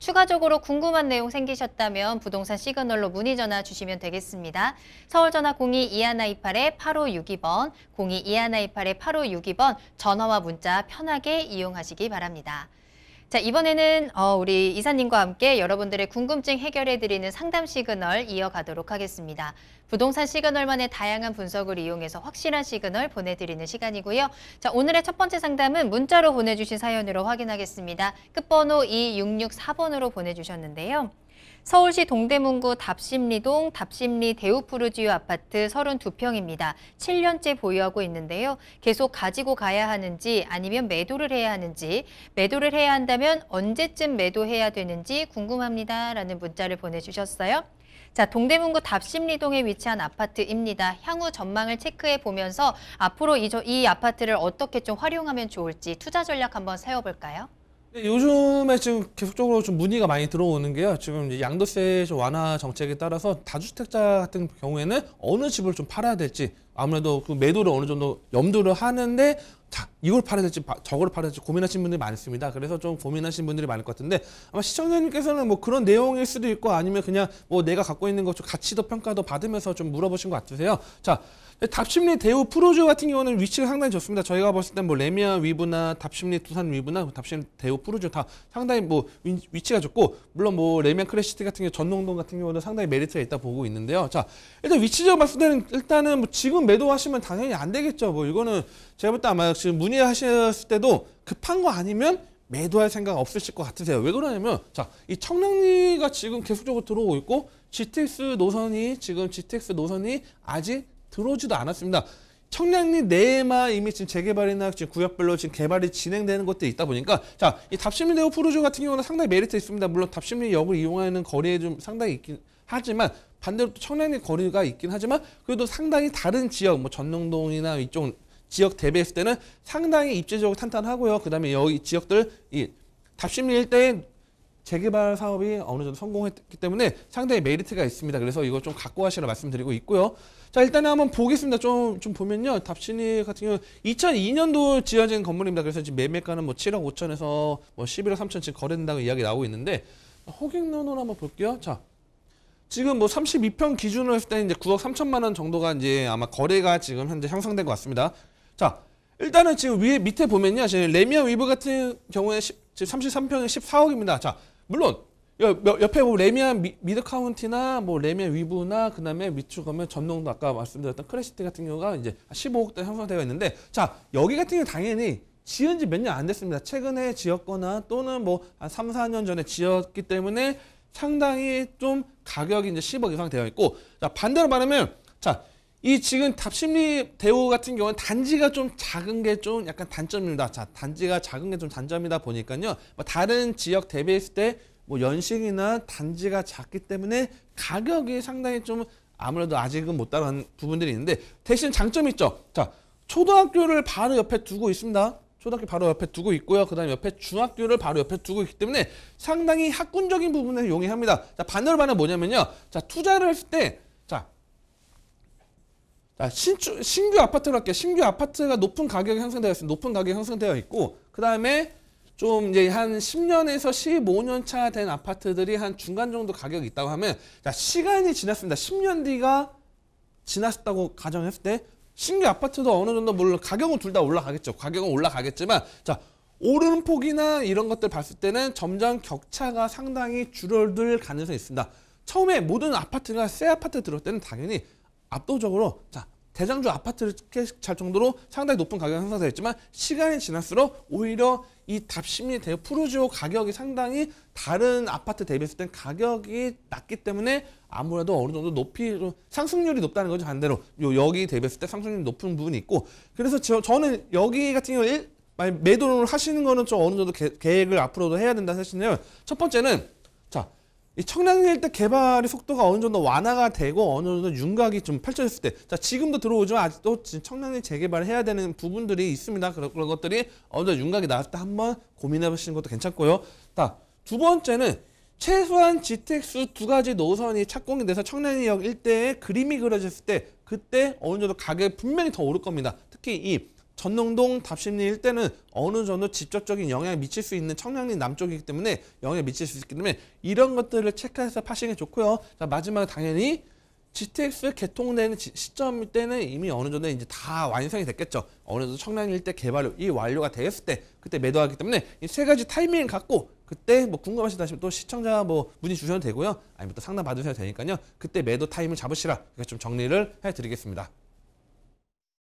추가적으로 궁금한 내용 생기셨다면 부동산 시그널로 문의 전화 주시면 되겠습니다. 서울 전화 02-2128-8562번, 02-2128-8562번 전화와 문자 편하게 이용하시기 바랍니다. 자 이번에는 어, 우리 이사님과 함께 여러분들의 궁금증 해결해드리는 상담 시그널 이어가도록 하겠습니다. 부동산 시그널만의 다양한 분석을 이용해서 확실한 시그널 보내드리는 시간이고요. 자 오늘의 첫 번째 상담은 문자로 보내주신 사연으로 확인하겠습니다. 끝번호 2664번으로 보내주셨는데요. 서울시 동대문구 답심리동 답심리 대우푸르지오 아파트 32평입니다. 7년째 보유하고 있는데요. 계속 가지고 가야 하는지 아니면 매도를 해야 하는지 매도를 해야 한다면 언제쯤 매도해야 되는지 궁금합니다. 라는 문자를 보내주셨어요. 자, 동대문구 답심리동에 위치한 아파트입니다. 향후 전망을 체크해 보면서 앞으로 이, 이 아파트를 어떻게 좀 활용하면 좋을지 투자 전략 한번 세워볼까요? 요즘에 지금 계속적으로 좀 문의가 많이 들어오는 게요. 지금 양도세 완화 정책에 따라서 다주택자 같은 경우에는 어느 집을 좀 팔아야 될지 아무래도 그 매도를 어느 정도 염두를 하는데 자, 이걸 팔아야 될지 저걸 팔아야 될지 고민하시는 분들이 많습니다. 그래서 좀 고민하시는 분들이 많을 것 같은데 아마 시청자님께서는 뭐 그런 내용일 수도 있고 아니면 그냥 뭐 내가 갖고 있는 것 좀 가치도 평가도 받으면서 좀 물어보신 것 같으세요. 자, 답심리 대우 프로즈 같은 경우는 위치가 상당히 좋습니다. 저희가 봤을 때뭐 레미안 위브나 답심리 두산 위브나 답심리 대우 프로즈 다 상당히 뭐 위치가 좋고 물론 뭐 레미안 크래시티 같은 경우 전농동 같은 경우는 상당히 메리트가 있다 보고 있는데요. 자, 일단 위치적으로 봤을 때는 일단은 뭐 지금 매도하시면 당연히 안 되겠죠. 뭐 이거는 제가 볼 때 아마 지금 문의하셨을 때도 급한 거 아니면 매도할 생각 없으실 것 같으세요. 왜 그러냐면 자, 이 청량리가 지금 계속적으로 들어오고 있고 GTX 노선이 지금 GTX 노선이 아직 들어오지도 않았습니다. 청량리 내에만 이미 지금 재개발이나 지금 구역별로 지금 개발이 진행되는 것도 있다 보니까 자, 이 답심리 대우 프로즈 같은 경우는 상당히 메리트 있습니다. 물론 답심리 역을 이용하는 거리에 좀 상당히 있긴 하지만 반대로 또 청량리 거리가 있긴 하지만 그래도 상당히 다른 지역 뭐 전농동이나 이쪽 지역 대비했을 때는 상당히 입지적으로 탄탄하고요. 그 다음에 여기 지역들 이 답심리 일대에 재개발 사업이 어느 정도 성공했기 때문에 상당히 메리트가 있습니다. 그래서 이거 좀 갖고 가시라 말씀드리고 있고요. 자, 일단은 한번 보겠습니다. 좀, 좀 보면요. 답신이 같은 경우 는 2002년도 지어진 건물입니다. 그래서 지금 매매가는 뭐 7억 5천에서 뭐 11억 3천 지금 거래된다고 이야기 나오고 있는데, 호객론으로 한번 볼게요. 자. 지금 뭐 32평 기준으로 했을 때 이제 9억 3천만 원 정도가 이제 아마 거래가 지금 현재 형성된 것 같습니다. 자, 일단은 지금 위에 밑에 보면요. 지금 레미안 위브 같은 경우에 10, 지금 33평에 14억입니다. 자, 물론 옆에 뭐 레미안 미, 드 카운티나 뭐 레미안 위브나 그다음에 위쪽 가면 전동도 아까 말씀드렸던 크래시티 같은 경우가 이제 15억대 형성되어 있는데 자, 여기 같은 경우 당연히 지은 지 몇 년 안 됐습니다. 최근에 지었거나 또는 뭐한 3, 4년 전에 지었기 때문에 상당히 좀 가격이 이제 10억 이상 되어 있고 자, 반대로 말하면 자, 이 지금 탑심리 대우 같은 경우는 단지가 좀 작은 게 좀 약간 단점입니다. 자, 단지가 작은 게 좀 단점이다 보니까요. 뭐 다른 지역 대비했을 때 뭐 연식이나 단지가 작기 때문에 가격이 상당히 좀 아무래도 아직은 못 따라간 부분들이 있는데 대신 장점이 있죠. 자, 초등학교를 바로 옆에 두고 있습니다. 초등학교 바로 옆에 두고 있고요. 그 다음에 옆에 중학교를 바로 옆에 두고 있기 때문에 상당히 학군적인 부분에 용이합니다. 자, 반로반은 뭐냐면요. 자, 투자를 했을 때 아, 신축, 신규 아파트로 할게요. 신규 아파트가 높은 가격이 형성되어 있습니다. 높은 가격이 형성되어 있고 그 다음에 좀 이제 한 10년에서 15년 차 된 아파트들이 한 중간 정도 가격이 있다고 하면 자, 시간이 지났습니다. 10년 뒤가 지났다고 가정했을 때 신규 아파트도 어느 정도 물론 가격은 둘 다 올라가겠죠. 가격은 올라가겠지만 자 오른 폭이나 이런 것들 봤을 때는 점점 격차가 상당히 줄어들 가능성이 있습니다. 처음에 모든 아파트가 새 아파트 들어올 때는 당연히 압도적으로 자 대장주 아파트를 잘 정도로 상당히 높은 가격 형성되었지만 시간이 지날수록 오히려 이 답심리 대우 푸르지오 가격이 상당히 다른 아파트 대비했을 땐 가격이 낮기 때문에 아무래도 어느 정도 높이 상승률이 높다는 거죠 반대로 요 여기 대비했을 때 상승률이 높은 부분이 있고 그래서 저, 저는 여기 같은 경우에 만약 매도를 하시는 거는 좀 어느 정도 계, 계획을 앞으로도 해야 된다는 사실은 첫 번째는 자 청량일 때 개발의 속도가 어느 정도 완화가 되고 어느 정도 윤곽이 좀 펼쳐졌을 때, 자 지금도 들어오지만 아직도 청량일 재개발을 해야 되는 부분들이 있습니다. 그런, 그런 것들이 어느 정도 윤곽이 나왔을 때 한번 고민해 보시는 것도 괜찮고요. 자, 두 번째는 최소한 지택수 두 가지 노선이 착공이 돼서 청량리역 일대에 그림이 그려졌을 때 그때 어느 정도 가격이 분명히 더 오를 겁니다. 특히 이 전능동 답심리 일대는 어느 정도 직접적인 영향을 미칠 수 있는 청량리 남쪽이기 때문에 영향을 미칠 수 있기 때문에 이런 것들을 체크해서 파시는 게 좋고요. 자, 마지막에 당연히 GTX 개통되는 시점 때는 이미 어느 정도 이제 다 완성이 됐겠죠. 어느 정도 청량 리 일대 개발이 완료가 되었을 때 그때 매도하기 때문에 이 세 가지 타이밍 갖고 그때 뭐 궁금하시다시면 또 시청자 뭐 문의 주셔도 되고요. 아니면 또 상담 받으셔도 되니까요. 그때 매도 타임을 잡으시라. 그러니까 좀 정리를 해드리겠습니다.